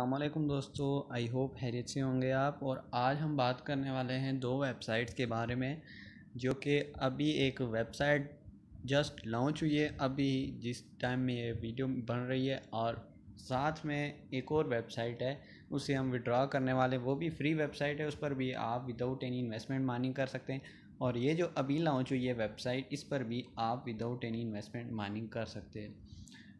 अल्लाम दोस्तों I hope हैरियत से होंगे आप और आज हम बात करने वाले हैं दो वेबसाइट्स के बारे में जो कि अभी एक वेबसाइट जस्ट लॉन्च हुई है अभी जिस टाइम में ये वीडियो बन रही है और साथ में एक और वेबसाइट है उसे हम विड्रॉ करने वाले वो भी फ्री वेबसाइट है उस पर भी आप विदाउट एनी इन्वेस्टमेंट मानी कर सकते हैं और ये जो अभी लॉन्च हुई है वेबसाइट इस पर भी आप विदाउट एनी इन्वेस्टमेंट माइनिंग कर सकते हैं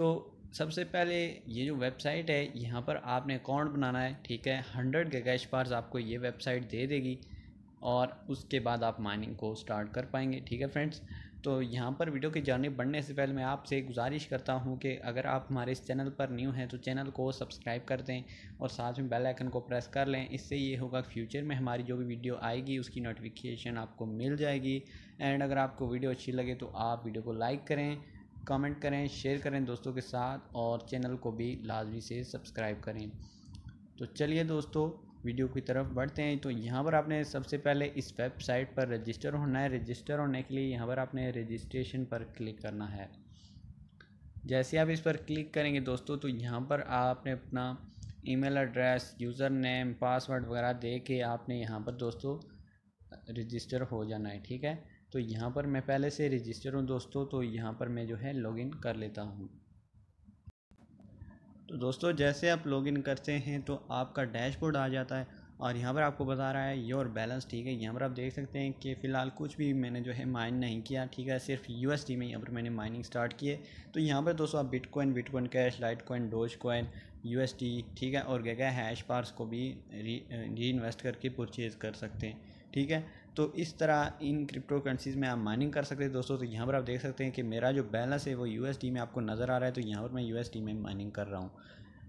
तो सबसे पहले ये जो वेबसाइट है यहाँ पर आपने अकाउंट बनाना है ठीक है हंड्रेड के कैश पार्स आपको ये वेबसाइट दे देगी और उसके बाद आप माइनिंग को स्टार्ट कर पाएंगे ठीक है फ्रेंड्स तो यहाँ पर वीडियो की जाने बढ़ने से पहले मैं आपसे गुजारिश करता हूँ कि अगर आप हमारे इस चैनल पर न्यू हैं तो चैनल को सब्सक्राइब कर दें और साथ में बेल आइकन को प्रेस कर लें इससे ये होगा फ्यूचर में हमारी जो भी वीडियो आएगी उसकी नोटिफिकेशन आपको मिल जाएगी एंड अगर आपको वीडियो अच्छी लगे तो आप वीडियो को लाइक करें कमेंट करें शेयर करें दोस्तों के साथ और चैनल को भी लाजमी से सब्सक्राइब करें तो चलिए दोस्तों वीडियो की तरफ बढ़ते हैं तो यहाँ पर आपने सबसे पहले इस वेबसाइट पर रजिस्टर होना है रजिस्टर होने के लिए यहाँ पर आपने रजिस्ट्रेशन पर क्लिक करना है जैसे आप इस पर क्लिक करेंगे दोस्तों तो यहाँ पर आपने अपना email address user name password वगैरह दे के आपने यहाँ पर दोस्तों रजिस्टर हो जाना है ठीक है तो यहाँ पर मैं पहले से रजिस्टर हूँ दोस्तों तो यहाँ पर मैं जो है लॉगिन कर लेता हूँ तो दोस्तों जैसे आप लॉगिन करते हैं तो आपका डैशबोर्ड आ जाता है और यहाँ पर आपको बता रहा है योर बैलेंस ठीक है यहाँ पर आप देख सकते हैं कि फ़िलहाल कुछ भी मैंने जो है माइन नहीं किया ठीक है सिर्फ यू में यहाँ पर मैंने माइनिंग स्टार्ट की है तो यहाँ पर दोस्तों आप Bitcoin Bitcoin Cash Litecoin Dogecoin यू ठीक है और क्या क्या हैश पार्स को भी री, री इन्वेस्ट करके परचेज़ कर सकते हैं ठीक है तो इस तरह इन क्रिप्टो करेंसीज़ में आप माइनिंग कर सकते हैं दोस्तों तो यहाँ पर आप देख सकते हैं कि मेरा जो बैलेंस है वो यू में आपको नज़र आ रहा है तो यहाँ पर मैं यू में माइनिंग कर रहा हूँ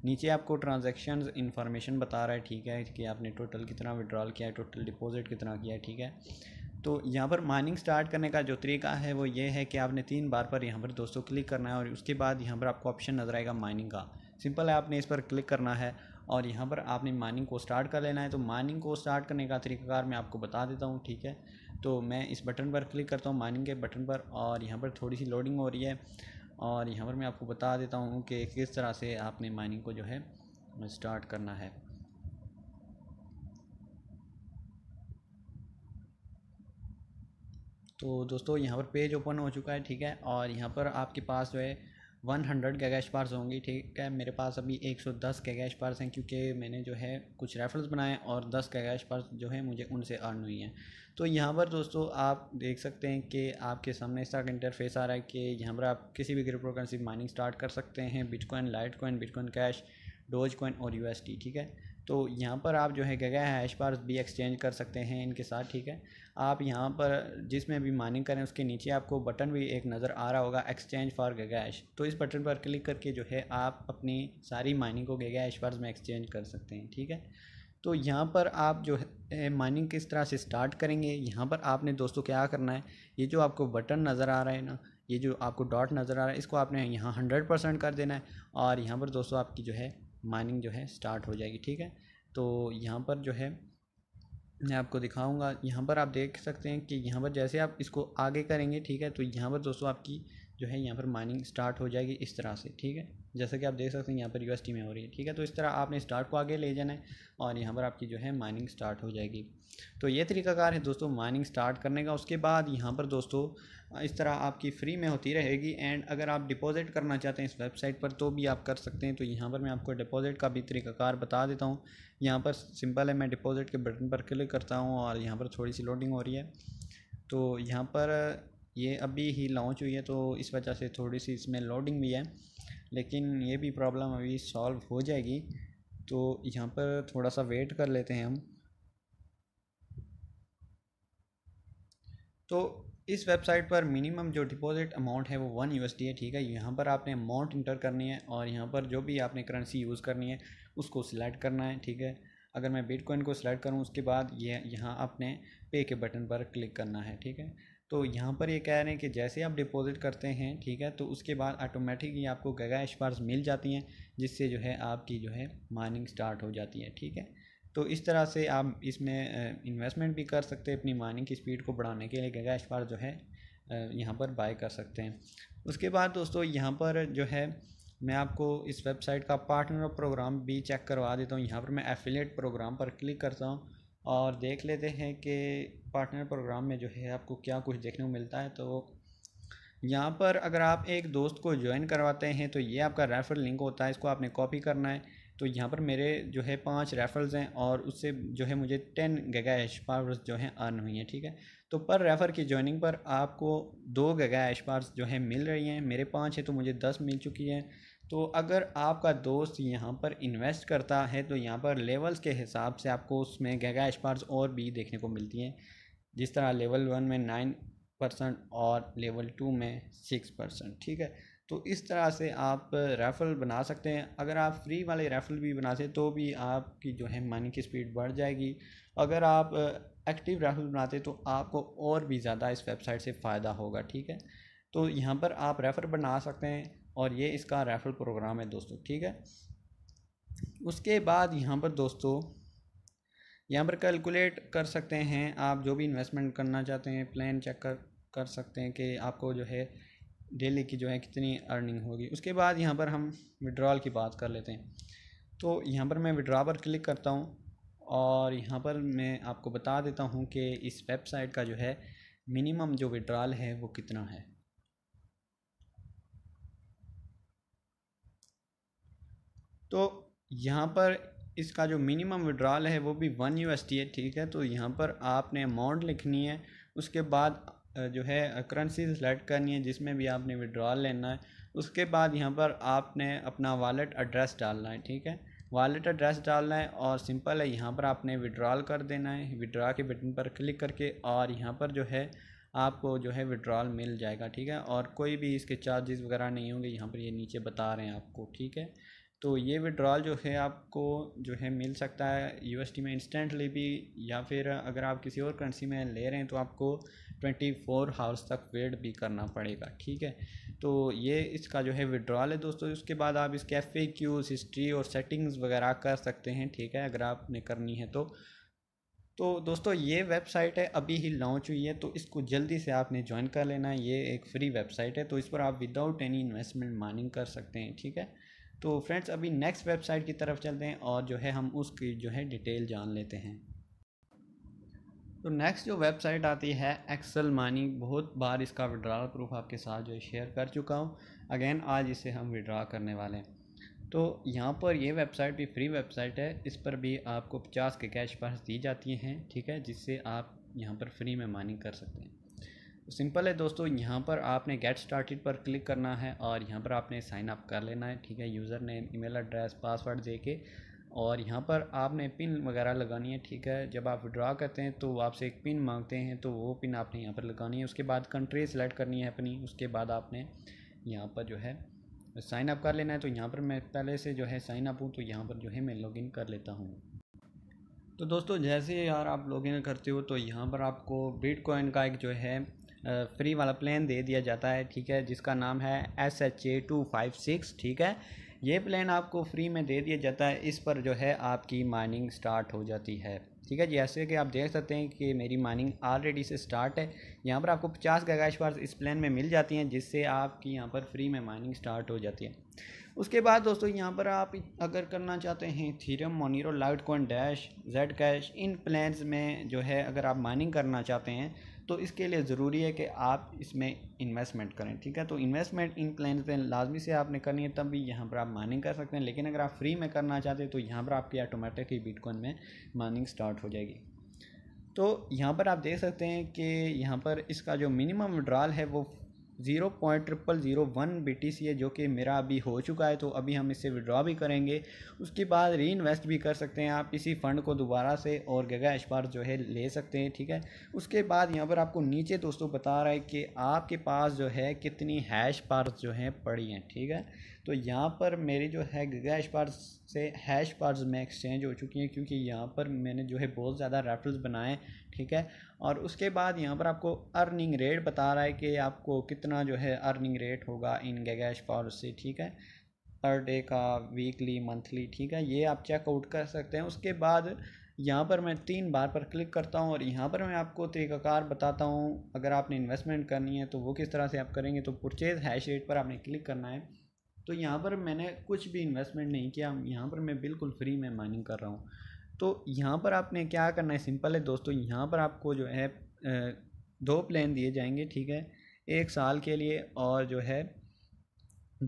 नीचे आपको ट्रांजेक्शन इन्फॉर्मेशन बता रहा है ठीक है कि आपने टोटल कितना विड्रॉल किया है टोटल डिपॉजिट कितना किया है ठीक है तो यहाँ पर माइनिंग स्टार्ट करने का जो तरीका है वो ये है कि आपने तीन बार पर यहाँ पर दोस्तों क्लिक करना है और उसके बाद यहाँ पर आपको ऑप्शन नज़र आएगा माइनिंग का सिंपल है आपने इस पर क्लिक करना है और यहाँ पर आपने माइनिंग को स्टार्ट कर लेना है तो माइनिंग को स्टार्ट करने का तरीकाकार मैं आपको बता देता हूँ ठीक है तो मैं इस बटन पर क्लिक करता हूँ माइनिंग के बटन पर और यहाँ पर थोड़ी सी लोडिंग हो रही है और यहाँ पर मैं आपको बता देता हूँ कि किस तरह से आपने माइनिंग को जो है स्टार्ट करना है तो दोस्तों यहाँ पर पेज ओपन हो चुका है ठीक है और यहाँ पर आपके पास जो है वन हंड्रेड के कैश पार्स होंगी ठीक है मेरे पास अभी एक सौ दस के कैश पार्स हैं क्योंकि मैंने जो है कुछ रेफरल्स बनाए और दस के कैश पार्स जो है मुझे उनसे अर्न हुई हैं तो यहाँ पर दोस्तों आप देख सकते हैं कि आपके सामने इस तरह का इंटरफेस आ रहा है कि यहाँ पर आप किसी भी क्रिप्टो करेंसी माइनिंग स्टार्ट कर सकते हैं Bitcoin Litecoin Bitcoin Cash Dogecoin और यू ठीक है तो यहाँ पर आप जो है क्या क्या हैश बार भी एक्सचेंज कर सकते हैं इनके साथ ठीक है आप यहाँ पर जिसमें भी माइनिंग करें उसके नीचे आपको बटन भी एक नज़र आ रहा होगा एक्सचेंज फॉर गैश तो इस बटन पर क्लिक करके जो है आप अपनी सारी माइनिंग को गैगा हैश बार्स में एक्सचेंज कर सकते हैं ठीक है तो यहाँ पर आप जो है माइनिंग किस तरह से स्टार्ट करेंगे यहाँ पर आपने दोस्तों क्या करना है ये जो आपको बटन नज़र आ रहा है ना ये जो आपको डॉट नज़र आ रहा है इसको आपने यहाँ हंड्रेड परसेंट कर देना है और यहाँ पर दोस्तों आपकी जो है माइनिंग जो है स्टार्ट हो जाएगी ठीक है तो यहाँ पर जो है मैं आपको दिखाऊंगा यहाँ पर आप देख सकते हैं कि यहाँ पर जैसे आप इसको आगे करेंगे ठीक है तो यहाँ पर दोस्तों आपकी जो है यहाँ पर माइनिंग स्टार्ट हो जाएगी इस तरह से ठीक है जैसा कि आप देख सकते हैं यहाँ पर यू में हो रही है ठीक है तो इस तरह आपने स्टार्ट को आगे ले जाना है और यहाँ पर आपकी जो है माइनिंग स्टार्ट हो जाएगी तो ये तरीकाकार है दोस्तों माइनिंग स्टार्ट करने का उसके बाद यहाँ पर दोस्तों इस तरह आपकी फ्री में होती रहेगी एंड अगर आप डिपॉजिट करना चाहते हैं इस वेबसाइट पर तो भी आप कर सकते हैं तो यहाँ पर मैं आपको डिपॉजिट का भी तरीकाकार बता देता हूँ यहाँ पर सिंपल है मैं डिपॉजिट के बटन पर क्लिक करता हूँ और यहाँ पर थोड़ी सी लोडिंग हो रही है तो यहाँ पर ये अभी ही लॉन्च हुई है तो इस वजह से थोड़ी सी इसमें लोडिंग भी है लेकिन ये भी प्रॉब्लम अभी सॉल्व हो जाएगी तो यहाँ पर थोड़ा सा वेट कर लेते हैं हम तो इस वेबसाइट पर मिनिमम जो डिपॉजिट अमाउंट है वो वन यू है ठीक है यहाँ पर आपने अमाउंट इंटर करनी है और यहाँ पर जो भी आपने करेंसी यूज़ करनी है उसको सिलेक्ट करना है ठीक है अगर मैं बिटकॉइन को सिलेक्ट करूँ उसके बाद ये यह यहाँ आपने पे के बटन पर क्लिक करना है ठीक है तो यहाँ पर ये कह रहे हैं कि जैसे आप डिपॉज़िट करते हैं ठीक है तो उसके बाद ऑटोमेटिक आपको गगा एशपार्स मिल जाती हैं जिससे जो है आपकी जो है माइनिंग स्टार्ट हो जाती है ठीक है तो इस तरह से आप इसमें इन्वेस्टमेंट भी कर सकते हैं अपनी माइनिंग की स्पीड को बढ़ाने के लिए गगा एशपार्स जो है यहाँ पर बाय कर सकते हैं उसके बाद दोस्तों यहाँ पर जो है मैं आपको इस वेबसाइट का पार्टनर प्रोग्राम भी चेक करवा देता हूँ यहाँ पर मैं एफिलेट प्रोग्राम पर क्लिक करता हूँ और देख लेते हैं कि पार्टनर प्रोग्राम में जो है आपको क्या कुछ देखने को मिलता है तो यहाँ पर अगर आप एक दोस्त को ज्वाइन करवाते हैं तो ये आपका रेफ़र लिंक होता है इसको आपने कॉपी करना है तो यहाँ पर मेरे जो है पाँच रेफरल्स हैं और उससे जो है मुझे टेन गगा एश पावर्स जो हैं अर्न हुई हैं ठीक है तो पर रेफ़र की ज्वाइनिंग पर आपको दो गगा एश पावर्स जो है मिल रही हैं मेरे पाँच हैं तो मुझे दस मिल चुकी हैं तो अगर आपका दोस्त यहाँ पर इन्वेस्ट करता है तो यहाँ पर लेवल्स के हिसाब से आपको उसमें गैगा एक्सपार्स और भी देखने को मिलती हैं जिस तरह लेवल वन में नाइन परसेंट और लेवल टू में सिक्स परसेंट ठीक है तो इस तरह से आप रेफल बना सकते हैं अगर आप फ्री वाले रेफल भी बना सकते तो भी आपकी जो है मनी की स्पीड बढ़ जाएगी अगर आप एक्टिव रेफल बनाते तो आपको और भी ज़्यादा इस वेबसाइट से फ़ायदा होगा ठीक है तो यहाँ पर आप रेफर बना सकते हैं और ये इसका रेफरल प्रोग्राम है दोस्तों ठीक है उसके बाद यहाँ पर दोस्तों यहाँ पर कैलकुलेट कर सकते हैं आप जो भी इन्वेस्टमेंट करना चाहते हैं प्लान चेक कर कर सकते हैं कि आपको जो है डेली की जो है कितनी अर्निंग होगी उसके बाद यहाँ पर हम विड्रॉल की बात कर लेते हैं तो यहाँ पर मैं विड्रॉ पर क्लिक करता हूँ और यहाँ पर मैं आपको बता देता हूँ कि इस वेबसाइट का जो है मिनिमम जो विड्रॉल है वो कितना है तो यहाँ पर इसका जो मिनिमम विड्रॉल है वो भी वन यू है ठीक है तो यहाँ पर आपने अमाउंट लिखनी है उसके बाद जो है करेंसी सेलेक्ट करनी है जिसमें भी आपने विड्रॉल लेना है उसके बाद यहाँ पर आपने अपना वॉलेट एड्रेस डालना है ठीक है वॉलेट एड्रेस डालना है और सिंपल है यहाँ पर आपने विड्रॉल कर देना है विड्रा के बटन पर क्लिक करके और यहाँ पर जो है आपको जो है विड्रॉल मिल जाएगा ठीक है और कोई भी इसके चार्जेस वगैरह नहीं होंगे यहाँ पर ये नीचे बता रहे हैं आपको ठीक है तो ये विड्रॉल जो है आपको जो है मिल सकता है यूएसडी में इंस्टेंटली भी या फिर अगर आप किसी और करेंसी में ले रहे हैं तो आपको ट्वेंटी फोर हावर्स तक वेट भी करना पड़ेगा ठीक है तो ये इसका जो है विड्रॉल है दोस्तों उसके बाद आप इसके एफ क्यूज़ हिस्ट्री और सेटिंग्स वगैरह कर सकते हैं ठीक है अगर आपने करनी है तो तो दोस्तों ये वेबसाइट है अभी ही लॉन्च हुई है तो इसको जल्दी से आपने ज्वाइन कर लेना ये एक फ्री वेबसाइट है तो इस पर आप विदाउट एनी इन्वेस्टमेंट माइनिंग कर सकते हैं ठीक है तो फ्रेंड्स अभी नेक्स्ट वेबसाइट की तरफ चलते हैं और जो है हम उसकी जो है डिटेल जान लेते हैं तो नेक्स्ट जो वेबसाइट आती है एक्सल मानी बहुत बार इसका विड्रॉल प्रूफ आपके साथ जो है शेयर कर चुका हूँ अगेन आज इसे हम विड्रा करने वाले हैं तो यहाँ पर ये वेबसाइट भी फ्री वेबसाइट है इस पर भी आपको पचास के कैश पास दी जाती हैं ठीक है जिससे आप यहाँ पर फ्री में मानी कर सकते हैं सिंपल है दोस्तों यहाँ पर आपने गेट स्टार्टेड पर क्लिक करना है और यहाँ पर आपने साइन अप कर लेना है ठीक है user name email address password दे के और यहाँ पर आपने पिन वगैरह लगानी है ठीक है जब आप विड्रा करते हैं तो आपसे एक पिन मांगते हैं तो वो पिन आपने यहाँ पर लगानी है उसके बाद कंट्री सेलेक्ट करनी है अपनी उसके बाद आपने यहाँ पर जो है साइन अप कर लेना है तो यहाँ पर मैं पहले से जो है साइन अप हूँ तो यहाँ पर जो है मैं लॉगिन कर लेता हूँ तो दोस्तों जैसे यार आप लॉगिन करते हो तो यहाँ पर आपको बिटकॉइन का एक जो है फ्री वाला प्लान दे दिया जाता है ठीक है जिसका नाम है S H A two five six ठीक है ये प्लान आपको फ्री में दे दिया जाता है इस पर जो है आपकी माइनिंग स्टार्ट हो जाती है ठीक है जैसे कि आप देख सकते हैं कि मेरी माइनिंग ऑलरेडी से स्टार्ट है यहाँ पर आपको पचास गगाश वार्स इस प्लान में मिल जाती हैं जिससे आपकी यहाँ पर फ्री में माइनिंग स्टार्ट हो जाती है उसके बाद दोस्तों यहाँ पर आप अगर करना चाहते हैं Ethereum Monero Litecoin Dash Zcash इन प्लान्स में जो है अगर आप माइनिंग करना चाहते हैं तो इसके लिए ज़रूरी है कि आप इसमें इन्वेस्टमेंट करें ठीक है तो इन्वेस्टमेंट इन प्लान पे लाजमी से आपने करनी है तब भी यहाँ पर आप माइनिंग कर सकते हैं लेकिन अगर आप फ्री में करना चाहते हैं तो यहाँ पर आपकी ऑटोमेटिकली बिटकॉइन में माइनिंग स्टार्ट हो जाएगी तो यहाँ पर आप देख सकते हैं कि यहाँ पर इसका जो मिनिमम विड्रॉल है वो zero point triple zero one B T C है जो कि मेरा अभी हो चुका है तो अभी हम इसे विड्रॉ भी करेंगे उसके बाद री इन्वेस्ट भी कर सकते हैं आप इसी फ़ंड को दोबारा से और गगा अशबार जो है ले सकते हैं ठीक है उसके बाद यहाँ पर आपको नीचे दोस्तों बता रहा है कि आपके पास जो है कितनी हैश पार्स जो हैं पड़ी हैं ठीक है तो यहाँ पर मेरी जो है गगा पार्स से हैश पार्स में एक्सचेंज हो चुकी हैं क्योंकि यहाँ पर मैंने जो है बहुत ज़्यादा रेफरल्स बनाए ठीक है और उसके बाद यहाँ पर आपको अर्निंग रेट बता रहा है कि आपको कितना जो है अर्निंग रेट होगा इन गैगैश पावर से ठीक है पर डे का वीकली मंथली ठीक है ये आप चेकआउट कर सकते हैं उसके बाद यहाँ पर मैं तीन बार पर क्लिक करता हूँ और यहाँ पर मैं आपको तरीकाकार बताता हूँ अगर आपने इन्वेस्टमेंट करनी है तो वो किस तरह से आप करेंगे तो परचेज़ हैश रेट पर आपने क्लिक करना है तो यहाँ पर मैंने कुछ भी इन्वेस्टमेंट नहीं किया यहाँ पर मैं बिल्कुल फ्री में माइनिंग कर रहा हूँ तो यहाँ पर आपने क्या करना है सिंपल है दोस्तों यहाँ पर आपको जो है दो प्लान दिए जाएंगे ठीक है एक साल के लिए और जो है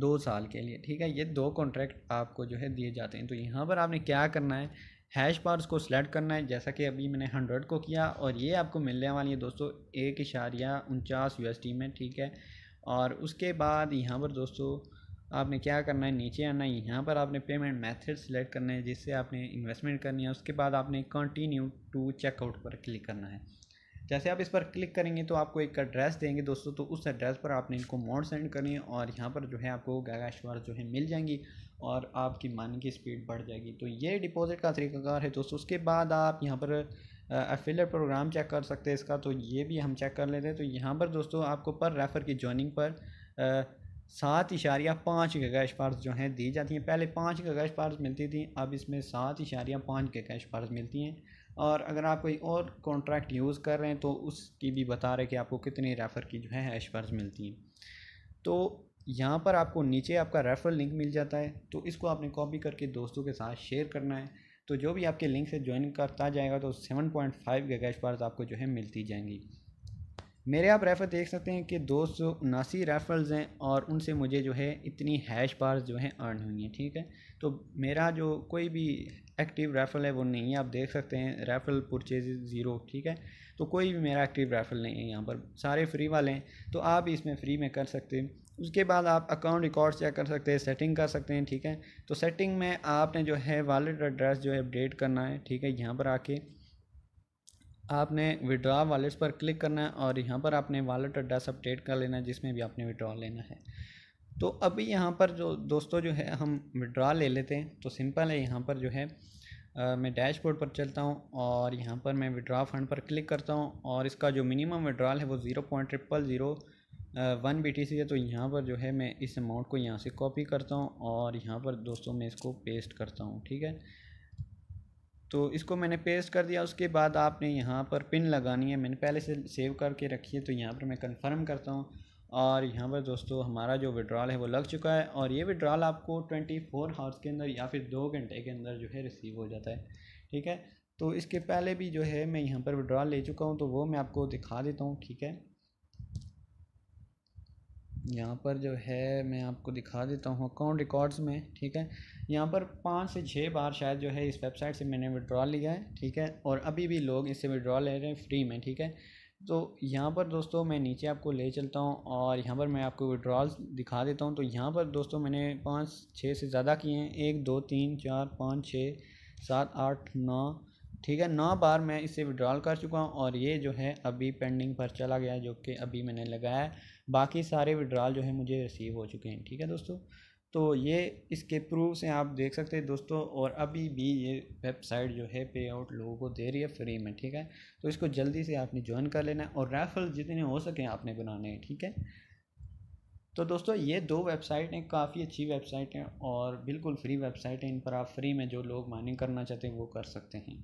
दो साल के लिए ठीक है ये दो कॉन्ट्रैक्ट आपको जो है दिए जाते हैं तो यहाँ पर आपने क्या करना है हैश पार्स को सिलेक्ट करना है जैसा कि अभी मैंने हंड्रेड को किया और ये आपको मिलने वाली है दोस्तों एक इशारिया उनचास यू में ठीक है और उसके बाद यहाँ पर दोस्तों आपने क्या करना है नीचे आना है यहाँ पर आपने पेमेंट मेथड सिलेक्ट करना है जिससे आपने इन्वेस्टमेंट करनी है उसके बाद आपने कंटिन्यू टू चेकआउट पर क्लिक करना है जैसे आप इस पर क्लिक करेंगे तो आपको एक एड्रेस देंगे दोस्तों तो उस एड्रेस पर आपने इनको मोड सेंड करनी है और यहाँ पर जो है आपको गागा जो है मिल जाएंगी और आपकी मानी की स्पीड बढ़ जाएगी तो ये डिपॉजिट का तरीकाकार है दोस्तों उसके बाद आप यहाँ पर अफिलेट प्रोग्राम चेक कर सकते हैं इसका तो ये भी हम चेक कर लेते हैं तो यहाँ पर दोस्तों आपको पर रेफ़र की जॉइनिंग पर सात इशारिया पाँच कैश पार्स जो हैं दी जाती हैं पहले पाँच कैश पार्स मिलती थी अब इसमें सात इशारिया पाँच कैश पार्स मिलती हैं और अगर आप कोई और कॉन्ट्रैक्ट यूज़ कर रहे हैं तो उसकी भी बता रहे कि आपको कितने रेफ़र की जो है हैश पार्स मिलती हैं तो यहाँ पर आपको नीचे आपका रेफरल लिंक मिल जाता है तो इसको आपने कॉपी करके दोस्तों के साथ शेयर करना है तो जो भी आपके लिंक से ज्वाइन करता जाएगा तो सेवन पॉइंट फाइव कैश पार्स आपको जो है मिलती जाएंगी मेरे आप रेफ़र देख सकते हैं कि दो सौ उनासी रेफ़रल्स हैं और उनसे मुझे जो है इतनी हैश बार्स जो हैं अर्न हुई हैं ठीक है तो मेरा जो कोई भी एक्टिव रेफ़रल है वो नहीं है आप देख सकते हैं रेफ़रल परचेज ज़ीरो ठीक है तो कोई भी मेरा एक्टिव रेफ़रल नहीं है यहाँ पर सारे फ्री वाले हैं तो आप इसमें फ़्री में कर सकते हैं उसके बाद आप अकाउंट रिकॉर्ड चेक कर सकते हैं सेटिंग कर सकते हैं ठीक है तो सेटिंग में आपने जो है वॉलेट एड्रेस जो है अपडेट करना है ठीक है यहाँ पर आके आपने विड्रा वॉलेट्स पर क्लिक करना है और यहाँ पर आपने वॉलेट एड्रेस अपडेट कर लेना है जिसमें भी आपने विड्रॉ लेना है तो अभी यहाँ पर जो दोस्तों जो है हम विड्रा ले लेते हैं तो सिंपल है यहाँ पर जो है आ, मैं डैशबोर्ड पर चलता हूँ और यहाँ पर मैं विड्रा फंड पर क्लिक करता हूँ और इसका जो मिनिमम विड्रॉल है वो zero point triple zero one B T C है तो यहाँ पर जो है मैं इस अमाउंट को यहाँ से कॉपी करता हूँ और यहाँ पर दोस्तों मैं इसको पेस्ट करता हूँ ठीक है तो इसको मैंने पेस्ट कर दिया उसके बाद आपने यहाँ पर पिन लगानी है मैंने पहले से सेव करके रखी है तो यहाँ पर मैं कंफर्म करता हूँ और यहाँ पर दोस्तों हमारा जो विड्रॉल है वो लग चुका है और ये विड्रॉल आपको ट्वेंटी फोर हावर्स के अंदर या फिर दो घंटे के अंदर जो है रिसीव हो जाता है ठीक है तो इसके पहले भी जो है मैं यहाँ पर विड्रॉल ले चुका हूँ तो वो मैं आपको दिखा देता हूँ ठीक है यहाँ पर जो है मैं आपको दिखा देता हूँ अकाउंट रिकॉर्ड्स में ठीक है यहाँ पर पाँच से छः बार शायद जो है इस वेबसाइट से मैंने विड्रॉ लिया है ठीक है और अभी भी लोग इससे विड्रॉ ले रहे हैं फ्री में ठीक है तो यहाँ पर दोस्तों मैं नीचे आपको ले चलता हूँ और यहाँ पर मैं आपको विड्रॉल्स दिखा देता हूँ तो यहाँ पर दोस्तों मैंने पाँच छः से ज़्यादा किए हैं एक दो तीन चार पाँच छः सात आठ नौ ठीक है नौ बार मैं इसे विड्रॉल कर चुका हूँ और ये जो है अभी पेंडिंग पर चला गया जो कि अभी मैंने लगाया बाकी सारे विड्रॉल जो है मुझे रिसीव हो चुके हैं ठीक है दोस्तों तो ये इसके प्रूफ से आप देख सकते हैं दोस्तों और अभी भी ये वेबसाइट जो है पे आउट लोगों को दे रही है फ्री में ठीक है तो इसको जल्दी से आपने ज्वाइन कर लेना है और रेफरल जितने हो सके आपने बनाने हैं ठीक है तो दोस्तों ये दो वेबसाइट हैं काफ़ी अच्छी वेबसाइट हैं और बिल्कुल फ्री वेबसाइट हैं इन पर आप फ्री में जो लोग माइनिंग करना चाहते हैं वो कर सकते हैं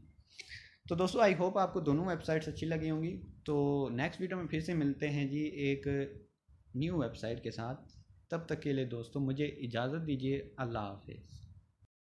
तो दोस्तों आई होप आपको दोनों वेबसाइट्स अच्छी लगी होंगी तो नेक्स्ट वीडियो में फिर से मिलते हैं जी एक न्यू वेबसाइट के साथ तब तक के लिए दोस्तों मुझे इजाज़त दीजिए अल्लाह हाफिज़